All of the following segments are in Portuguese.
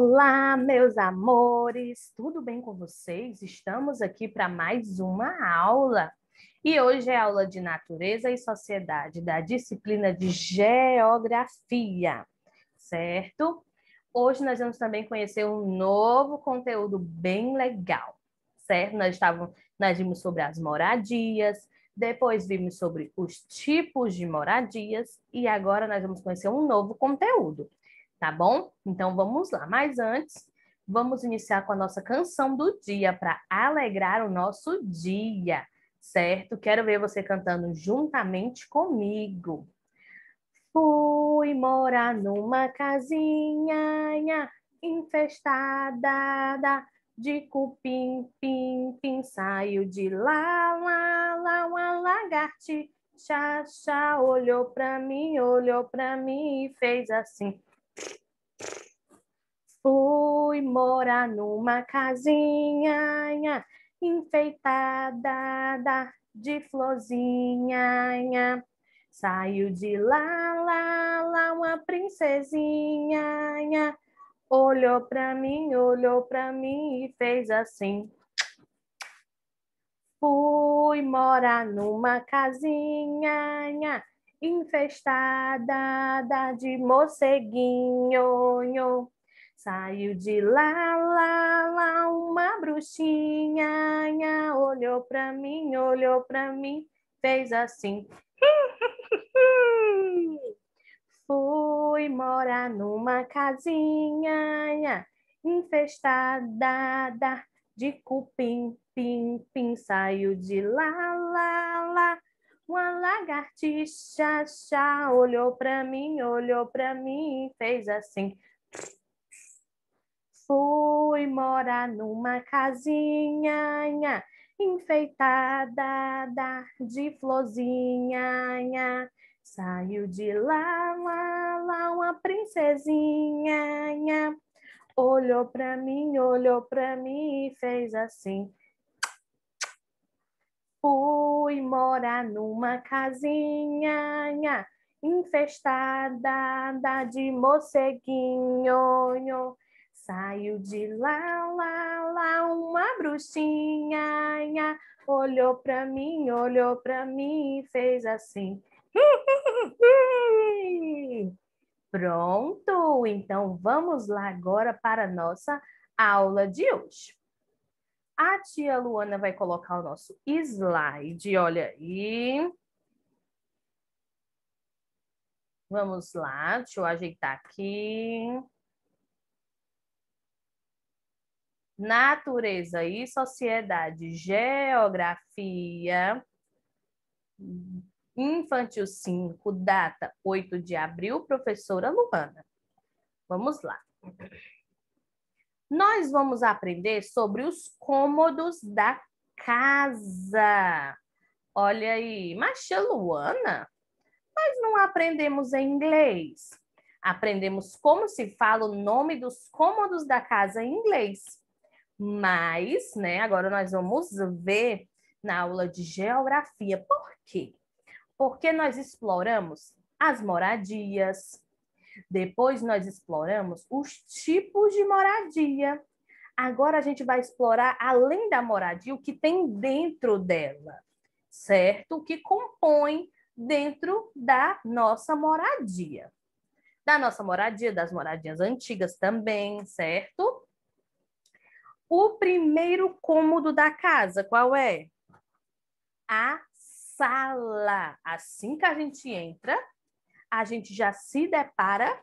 Olá, meus amores, tudo bem com vocês? Estamos aqui para mais uma aula. E hoje é aula de Natureza e Sociedade, da disciplina de Geografia, certo? Hoje nós vamos também conhecer um novo conteúdo bem legal, certo? Nós, estávamos, nós vimos sobre as moradias, depois vimos sobre os tipos de moradias e agora nós vamos conhecer um novo conteúdo tá bom? Então vamos lá. Mas antes, vamos iniciar com a nossa canção do dia para alegrar o nosso dia, certo? Quero ver você cantando juntamente comigo. Fui morar numa casinha infestada de cupim, pim, pim, saiu de lá, lá, lá, uma lagartixa, olhou pra mim, olhou pra mim e fez assim. Fui morar numa casinha enfeitada de florzinha. Saiu de lá, lá, lá uma princesinha. Olhou pra mim, olhou pra mim e fez assim. Fui morar numa casinha infestada de morceguinho. Saiu de lá, lá, lá, uma bruxinha, nha, olhou para mim, olhou para mim, fez assim. Fui morar numa casinha, nha, infestada de cupim, pim, pim, saiu de lá, lá, lá. Uma lagartixa, chá, olhou para mim, olhou para mim fez assim fui morar numa casinha enfeitada de florzinha. Saiu de lá, lá, lá uma princesinha. Olhou pra mim, olhou pra mim e fez assim. Fui morar numa casinha. infestada de morceguinho. Saiu de lá, lá, lá, uma bruxinha, nha, olhou para mim, olhou para mim e fez assim. Pronto, então vamos lá agora para a nossa aula de hoje. A tia Luana vai colocar o nosso slide, olha aí. Vamos lá, deixa eu ajeitar aqui. natureza e sociedade, geografia, infantil 5, data 8 de abril, professora Luana. Vamos lá. Nós vamos aprender sobre os cômodos da casa. Olha aí, Macha Luana, nós não aprendemos em inglês. Aprendemos como se fala o nome dos cômodos da casa em inglês. Mas, né, agora nós vamos ver na aula de geografia. Por quê? Porque nós exploramos as moradias, depois nós exploramos os tipos de moradia. Agora a gente vai explorar, além da moradia, o que tem dentro dela, certo? O que compõe dentro da nossa moradia. Da nossa moradia, das moradias antigas também, certo? O primeiro cômodo da casa, qual é? A sala. Assim que a gente entra, a gente já se depara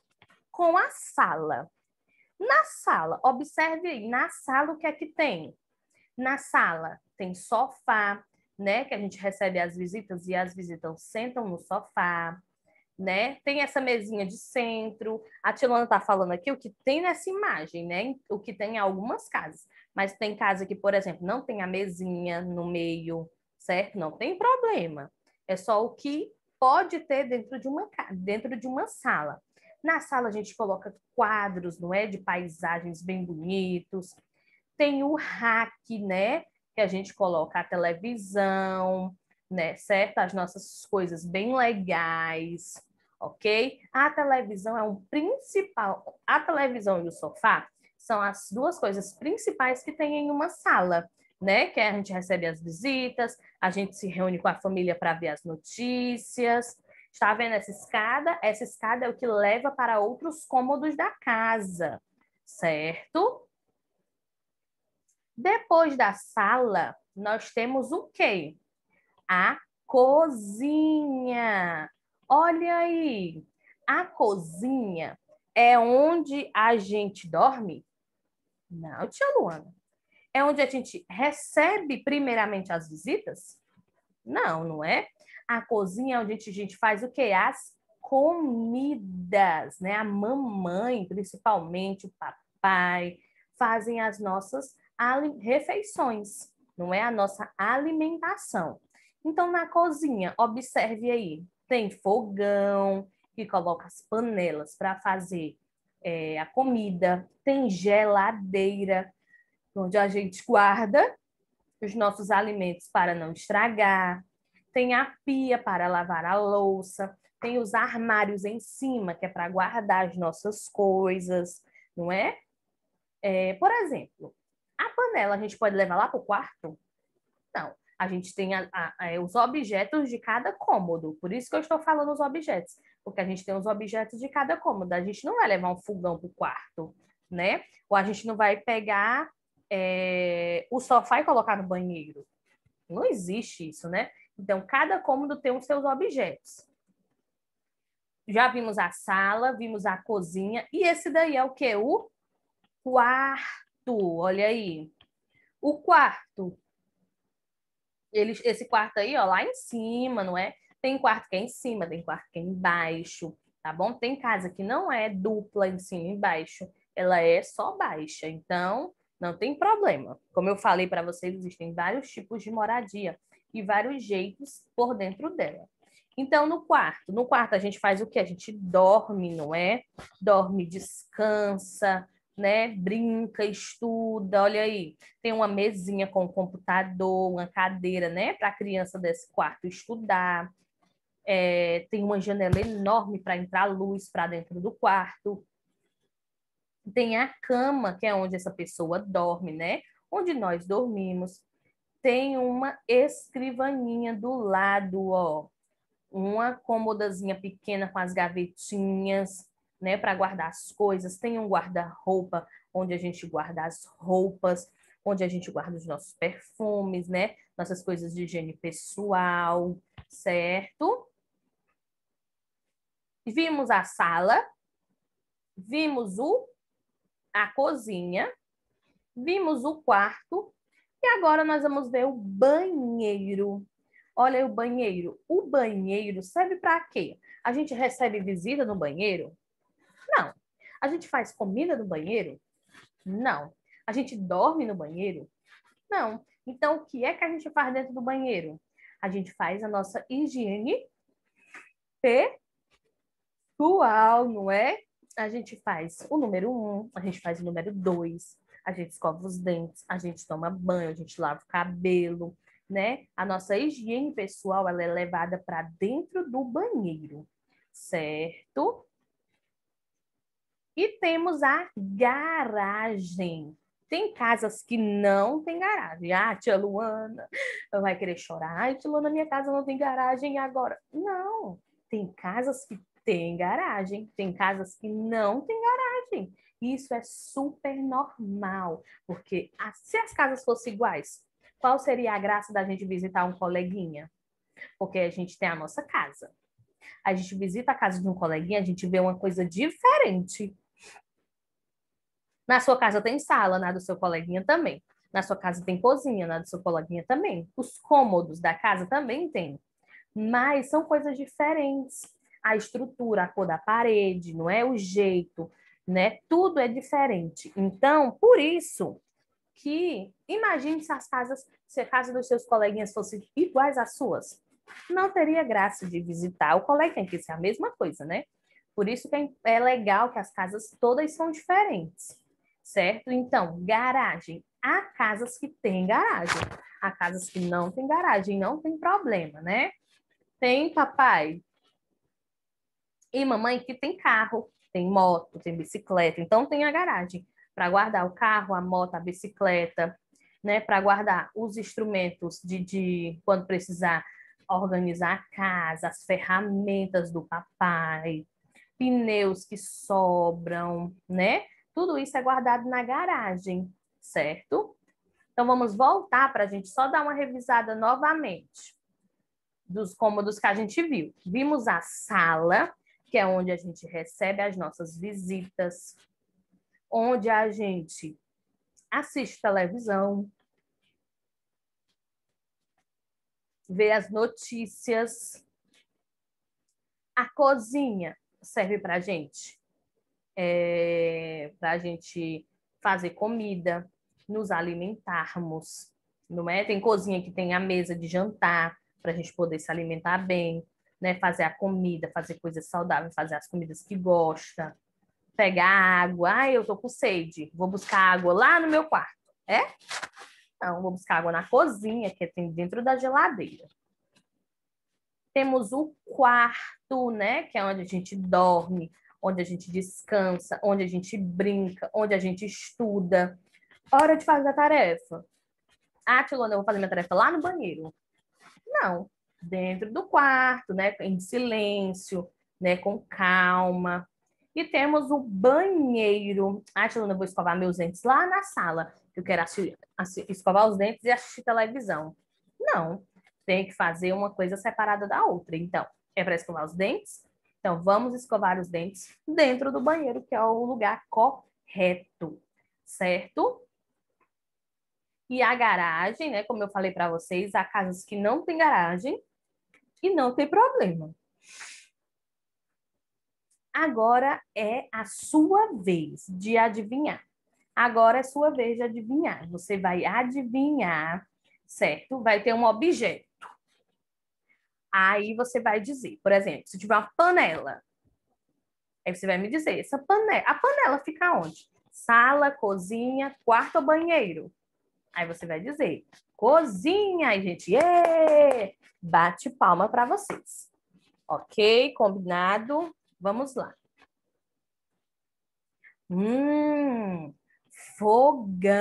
com a sala. Na sala, observe aí, na sala o que é que tem? Na sala tem sofá, né, que a gente recebe as visitas e as visitas sentam no sofá né? Tem essa mesinha de centro. A Tilana está falando aqui o que tem nessa imagem, né? O que tem em algumas casas. Mas tem casa que, por exemplo, não tem a mesinha no meio, certo? Não tem problema. É só o que pode ter dentro de uma, dentro de uma sala. Na sala a gente coloca quadros, não é? De paisagens bem bonitos. Tem o rack, né? Que a gente coloca a televisão, né? Certo? As nossas coisas bem legais ok? A televisão é um principal. A televisão e o sofá são as duas coisas principais que tem em uma sala, né? Que é, a gente recebe as visitas, a gente se reúne com a família para ver as notícias. Está vendo essa escada? Essa escada é o que leva para outros cômodos da casa, certo? Depois da sala, nós temos o quê? A cozinha. Olha aí, a cozinha é onde a gente dorme? Não, tia Luana. É onde a gente recebe primeiramente as visitas? Não, não é? A cozinha é onde a gente faz o que? As comidas, né? A mamãe, principalmente, o papai, fazem as nossas refeições, não é? A nossa alimentação. Então, na cozinha, observe aí, tem fogão, que coloca as panelas para fazer é, a comida, tem geladeira, onde a gente guarda os nossos alimentos para não estragar, tem a pia para lavar a louça, tem os armários em cima, que é para guardar as nossas coisas, não é? é? Por exemplo, a panela a gente pode levar lá para o quarto? Não. A gente tem a, a, os objetos de cada cômodo. Por isso que eu estou falando os objetos, porque a gente tem os objetos de cada cômodo. A gente não vai levar um fogão para o quarto, né? Ou a gente não vai pegar é, o sofá e colocar no banheiro. Não existe isso, né? Então, cada cômodo tem os seus objetos. Já vimos a sala, vimos a cozinha, e esse daí é o que? O quarto. Olha aí. O quarto ele, esse quarto aí, ó, lá em cima, não é? Tem quarto que é em cima, tem quarto que é embaixo, tá bom? Tem casa que não é dupla em cima e embaixo, ela é só baixa. Então, não tem problema. Como eu falei para vocês, existem vários tipos de moradia e vários jeitos por dentro dela. Então, no quarto, no quarto a gente faz o que? A gente dorme, não é? Dorme, descansa, né? Brinca, estuda, olha aí. Tem uma mesinha com um computador, uma cadeira, né? Para a criança desse quarto estudar. É, tem uma janela enorme para entrar luz para dentro do quarto. Tem a cama, que é onde essa pessoa dorme, né? Onde nós dormimos. Tem uma escrivaninha do lado, ó. Uma cômodazinha pequena com as gavetinhas, né, para guardar as coisas, tem um guarda-roupa onde a gente guarda as roupas, onde a gente guarda os nossos perfumes, né, nossas coisas de higiene pessoal, certo? Vimos a sala, vimos o a cozinha, vimos o quarto e agora nós vamos ver o banheiro. Olha o banheiro. O banheiro serve para quê? A gente recebe visita no banheiro? A gente faz comida no banheiro? Não. A gente dorme no banheiro? Não. Então, o que é que a gente faz dentro do banheiro? A gente faz a nossa higiene pessoal, não é? A gente faz o número um, a gente faz o número dois, a gente escova os dentes, a gente toma banho, a gente lava o cabelo, né? A nossa higiene pessoal ela é levada para dentro do banheiro, certo? E temos a garagem. Tem casas que não tem garagem. Ah, tia Luana vai querer chorar. Ai, tia Luana, minha casa não tem garagem agora. Não, tem casas que tem garagem, tem casas que não tem garagem. Isso é super normal, porque se as casas fossem iguais, qual seria a graça da gente visitar um coleguinha? Porque a gente tem a nossa casa. A gente visita a casa de um coleguinha, a gente vê uma coisa diferente. Na sua casa tem sala, na do seu coleguinha também. Na sua casa tem cozinha, na do seu coleguinha também. Os cômodos da casa também tem. Mas são coisas diferentes. A estrutura, a cor da parede, não é o jeito, né? Tudo é diferente. Então, por isso que imagine se as casas, se a casa dos seus coleguinhas fosse iguais às suas. Não teria graça de visitar o coleguinha, que ser é a mesma coisa, né? Por isso que é, é legal que as casas todas são diferentes certo? Então, garagem. Há casas que têm garagem, há casas que não têm garagem, não tem problema, né? Tem papai e mamãe que tem carro, tem moto, tem bicicleta, então tem a garagem para guardar o carro, a moto, a bicicleta, né? Para guardar os instrumentos de, de quando precisar organizar a casa, as ferramentas do papai, pneus que sobram, né? Tudo isso é guardado na garagem, certo? Então, vamos voltar para a gente só dar uma revisada novamente dos cômodos que a gente viu. Vimos a sala, que é onde a gente recebe as nossas visitas, onde a gente assiste televisão, vê as notícias. A cozinha serve para a gente é, para a gente fazer comida, nos alimentarmos, não é? Tem cozinha que tem a mesa de jantar para a gente poder se alimentar bem, né? Fazer a comida, fazer coisas saudáveis, fazer as comidas que gosta, pegar água. Ah, eu tô com sede, vou buscar água lá no meu quarto, é? Não, vou buscar água na cozinha que tem dentro da geladeira. Temos o quarto, né? Que é onde a gente dorme, onde a gente descansa, onde a gente brinca, onde a gente estuda. Hora de fazer a tarefa. Ah, Tilona, eu vou fazer minha tarefa lá no banheiro. Não, dentro do quarto, né, em silêncio, né, com calma. E temos o banheiro. Ah, Tilona, eu vou escovar meus dentes lá na sala. Eu quero escovar os dentes e assistir televisão. Não, tem que fazer uma coisa separada da outra. Então, é para escovar os dentes, então, vamos escovar os dentes dentro do banheiro, que é o lugar correto, certo? E a garagem, né? Como eu falei para vocês, há casas que não tem garagem e não tem problema. Agora é a sua vez de adivinhar. Agora é sua vez de adivinhar. Você vai adivinhar, certo? Vai ter um objeto. Aí você vai dizer, por exemplo, se tiver uma panela, aí você vai me dizer, essa panela, a panela fica onde? Sala, cozinha, quarto ou banheiro? Aí você vai dizer, cozinha, aí gente, yeah! bate palma para vocês. Ok, combinado? Vamos lá. Hum, fogão.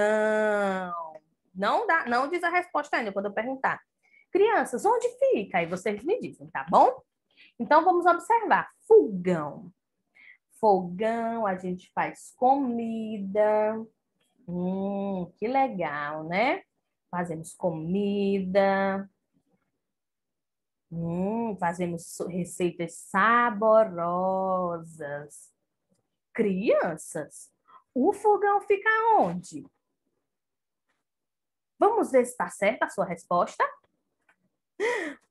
Não dá, não diz a resposta ainda quando eu perguntar. Crianças, onde fica? Aí vocês me dizem, tá bom? Então vamos observar. Fogão. Fogão, a gente faz comida. Hum, que legal, né? Fazemos comida. Hum, fazemos receitas saborosas. Crianças, o fogão fica onde? Vamos ver se está certa a sua resposta.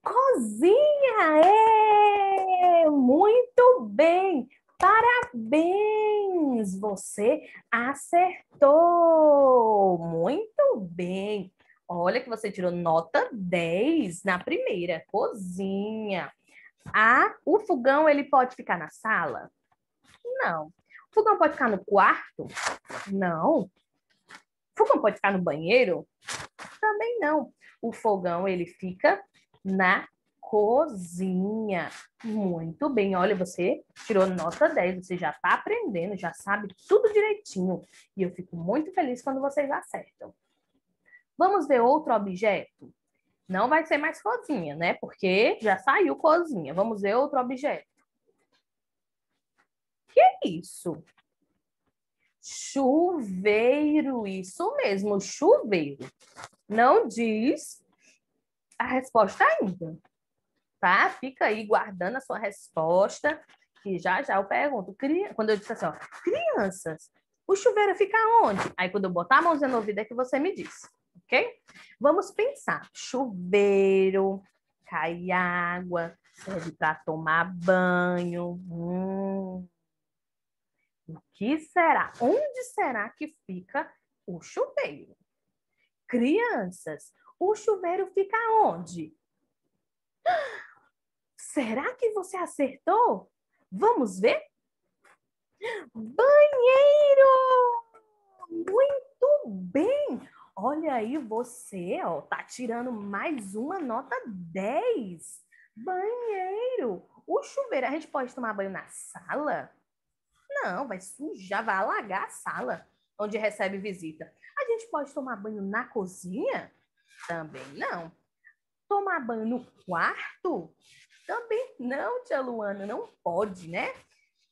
Cozinha! É! Muito bem! Parabéns! Você acertou! Muito bem! Olha que você tirou nota 10 na primeira, cozinha. Ah, o fogão ele pode ficar na sala? Não. O fogão pode ficar no quarto? Não. O fogão pode ficar no banheiro? Também não o fogão ele fica na cozinha. Muito bem, olha, você tirou nota 10, você já está aprendendo, já sabe tudo direitinho. E eu fico muito feliz quando vocês acertam. Vamos ver outro objeto? Não vai ser mais cozinha, né? Porque já saiu cozinha. Vamos ver outro objeto. Que é isso? Chuveiro, isso mesmo, chuveiro. Não diz a resposta ainda, tá? Fica aí guardando a sua resposta, que já já eu pergunto. Quando eu disse assim, ó, crianças, o chuveiro fica onde? Aí quando eu botar a mãozinha no ouvido é que você me diz, ok? Vamos pensar. Chuveiro, cai água, serve para tomar banho. Hum que será? Onde será que fica o chuveiro? Crianças, o chuveiro fica onde? Será que você acertou? Vamos ver? Banheiro! Muito bem! Olha aí você, ó, tá tirando mais uma nota 10. Banheiro! O chuveiro, a gente pode tomar banho na sala? Não, vai sujar, vai alagar a sala onde recebe visita. A gente pode tomar banho na cozinha? Também não. Tomar banho no quarto? Também não, tia Luana, não pode, né?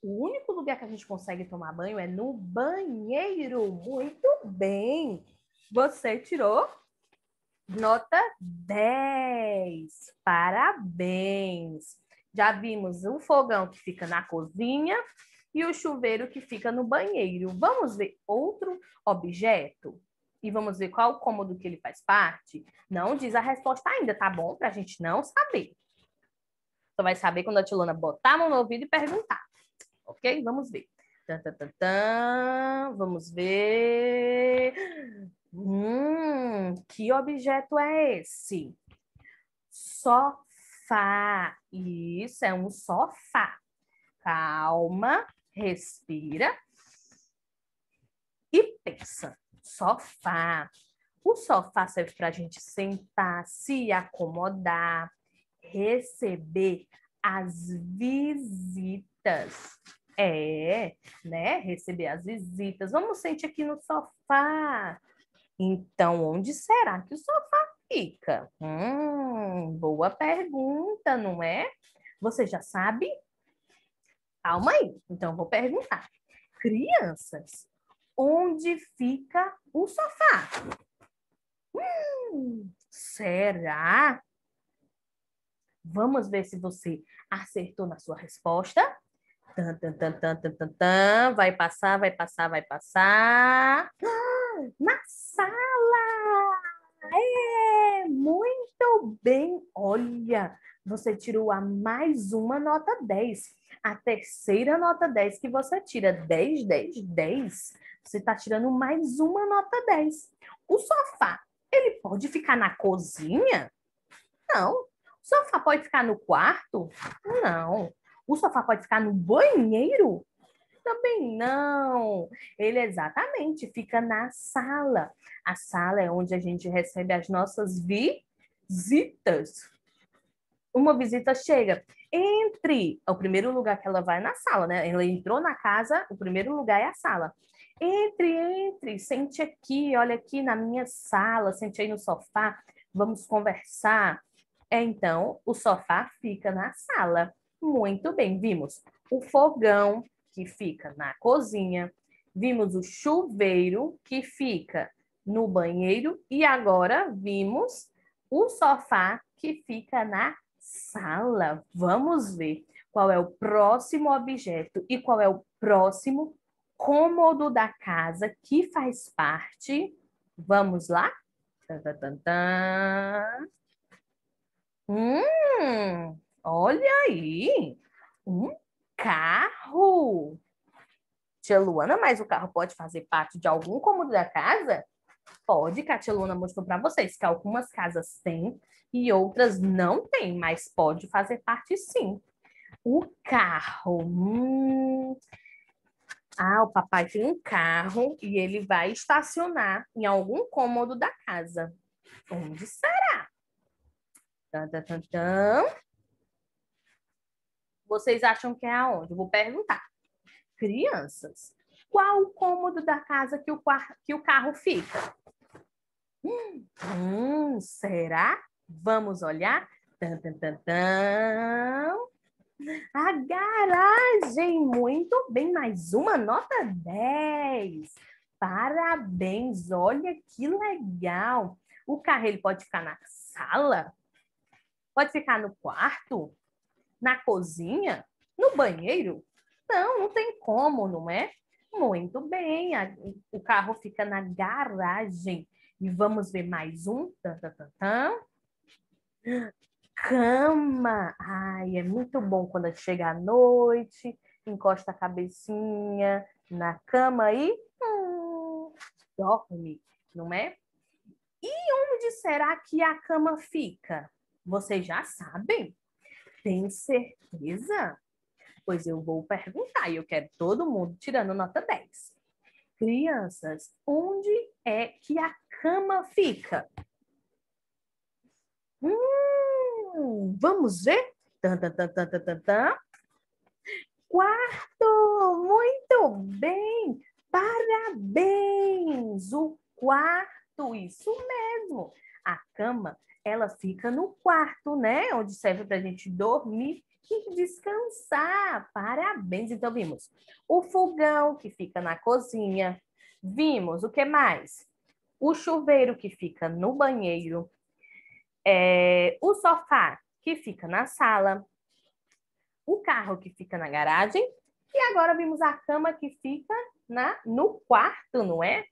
O único lugar que a gente consegue tomar banho é no banheiro. Muito bem. Você tirou nota 10. Parabéns. Já vimos o fogão que fica na cozinha, e o chuveiro que fica no banheiro. Vamos ver outro objeto? E vamos ver qual cômodo que ele faz parte? Não diz a resposta ainda, tá bom? Para a gente não saber. Só vai saber quando a Tilona botar a mão no ouvido e perguntar. Ok? Vamos ver. Vamos ver. Hum, que objeto é esse? Sofá. Isso, é um sofá. Calma, respira e pensa. Sofá. O sofá serve para a gente sentar, se acomodar, receber as visitas. É, né? Receber as visitas. Vamos sentir aqui no sofá. Então, onde será que o sofá fica? Hum, boa pergunta, não é? Você já sabe Calma aí, então vou perguntar. Crianças, onde fica o sofá? Hum, será? Vamos ver se você acertou na sua resposta. Tan, tan, tan, tan, tan, tan, tan. Vai passar, vai passar, vai passar. Ah, na sala! Muito bem, olha, você tirou a mais uma nota 10. A terceira nota 10 que você tira, 10, 10, 10, você está tirando mais uma nota 10. O sofá, ele pode ficar na cozinha? Não. O sofá pode ficar no quarto? Não. O sofá pode ficar no banheiro? Não. Também não. Ele exatamente fica na sala. A sala é onde a gente recebe as nossas visitas. Uma visita chega. Entre. É o primeiro lugar que ela vai na sala, né? Ela entrou na casa, o primeiro lugar é a sala. Entre, entre, sente aqui, olha aqui na minha sala, sente aí no sofá, vamos conversar. É, então, o sofá fica na sala. Muito bem, vimos o fogão, que fica na cozinha, vimos o chuveiro, que fica no banheiro, e agora vimos o sofá, que fica na sala. Vamos ver qual é o próximo objeto e qual é o próximo cômodo da casa que faz parte. Vamos lá? Hum, olha aí! Hum, carro. Tia Luana, mas o carro pode fazer parte de algum cômodo da casa? Pode, que a tia Luana mostrou para vocês que algumas casas têm e outras não têm, mas pode fazer parte sim. O carro. Hum... Ah, o papai tem um carro e ele vai estacionar em algum cômodo da casa. Onde será? Tan, tan, tan, vocês acham que é aonde? Vou perguntar. Crianças, qual o cômodo da casa que o, que o carro fica? Hum, hum, será? Vamos olhar. Tan, tan, tan, tan. A garagem, muito bem, mais uma nota 10. Parabéns, olha que legal. O carro ele pode ficar na sala? Pode ficar no quarto? Na cozinha? No banheiro? Não, não tem como, não é? Muito bem, a, o carro fica na garagem. E vamos ver mais um. Tan, tan, tan, Cama. Ai, é muito bom quando chega à noite, encosta a cabecinha na cama e hum, dorme, não é? E onde será que a cama fica? Vocês já sabem? Tem certeza? Pois eu vou perguntar e eu quero todo mundo tirando nota 10. Crianças, onde é que a cama fica? Hum, vamos ver? Tan, tan, tan, tan, tan, tan. Quarto! Muito bem! Parabéns! O quarto, isso mesmo! A cama ela fica no quarto, né? Onde serve para a gente dormir e descansar. Parabéns! Então, vimos o fogão que fica na cozinha, vimos o que mais? O chuveiro que fica no banheiro, é, o sofá que fica na sala, o carro que fica na garagem e agora vimos a cama que fica na, no quarto, não é?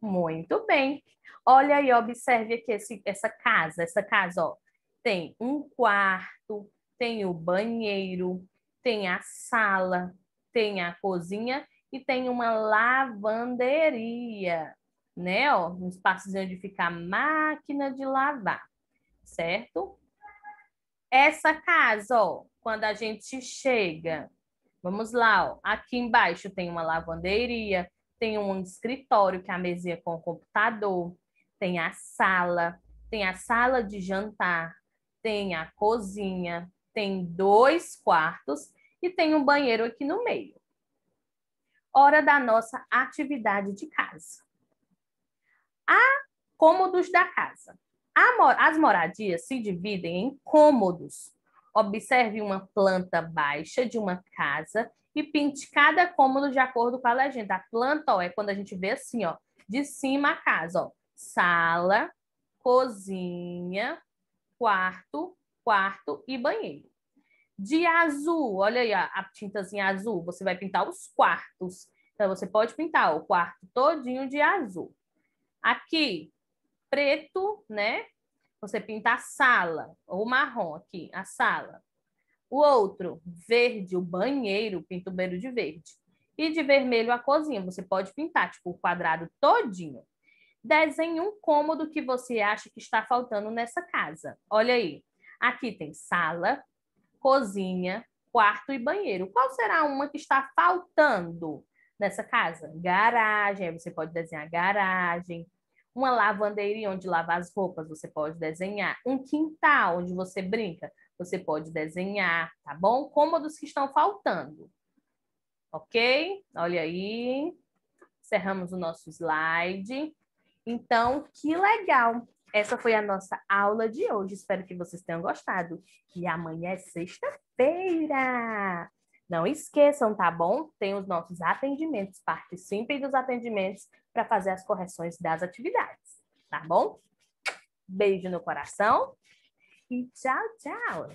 Muito bem. Olha e observe aqui esse, essa casa. Essa casa ó, tem um quarto, tem o banheiro, tem a sala, tem a cozinha e tem uma lavanderia, né? Ó, um espaçozinho onde fica a máquina de lavar, certo? Essa casa, ó, quando a gente chega, vamos lá, ó, aqui embaixo tem uma lavanderia, tem um escritório que é a mesinha com o computador, tem a sala, tem a sala de jantar, tem a cozinha, tem dois quartos e tem um banheiro aqui no meio. Hora da nossa atividade de casa. Há cômodos da casa. As moradias se dividem em cômodos. Observe uma planta baixa de uma casa e pinte cada cômodo de acordo com a legenda. A planta ó, é quando a gente vê assim, ó, de cima a casa, ó sala, cozinha, quarto, quarto e banheiro. De azul, olha aí a tintazinha azul, você vai pintar os quartos. Então, você pode pintar o quarto todinho de azul. Aqui, preto, né? Você pinta a sala, ou marrom aqui, a sala. O outro, verde, o banheiro, pinta o banheiro de verde. E de vermelho a cozinha, você pode pintar, tipo, o quadrado todinho. Desenhe um cômodo que você acha que está faltando nessa casa. Olha aí. Aqui tem sala, cozinha, quarto e banheiro. Qual será uma que está faltando nessa casa? Garagem. Aí você pode desenhar garagem. Uma lavanderia onde lavar as roupas, você pode desenhar. Um quintal onde você brinca, você pode desenhar, tá bom? Cômodos que estão faltando. Ok? Olha aí. Cerramos o nosso slide. Então, que legal! Essa foi a nossa aula de hoje. Espero que vocês tenham gostado. E amanhã é sexta-feira! Não esqueçam, tá bom? Tem os nossos atendimentos, Participem simples dos atendimentos, para fazer as correções das atividades, tá bom? Beijo no coração e tchau, tchau!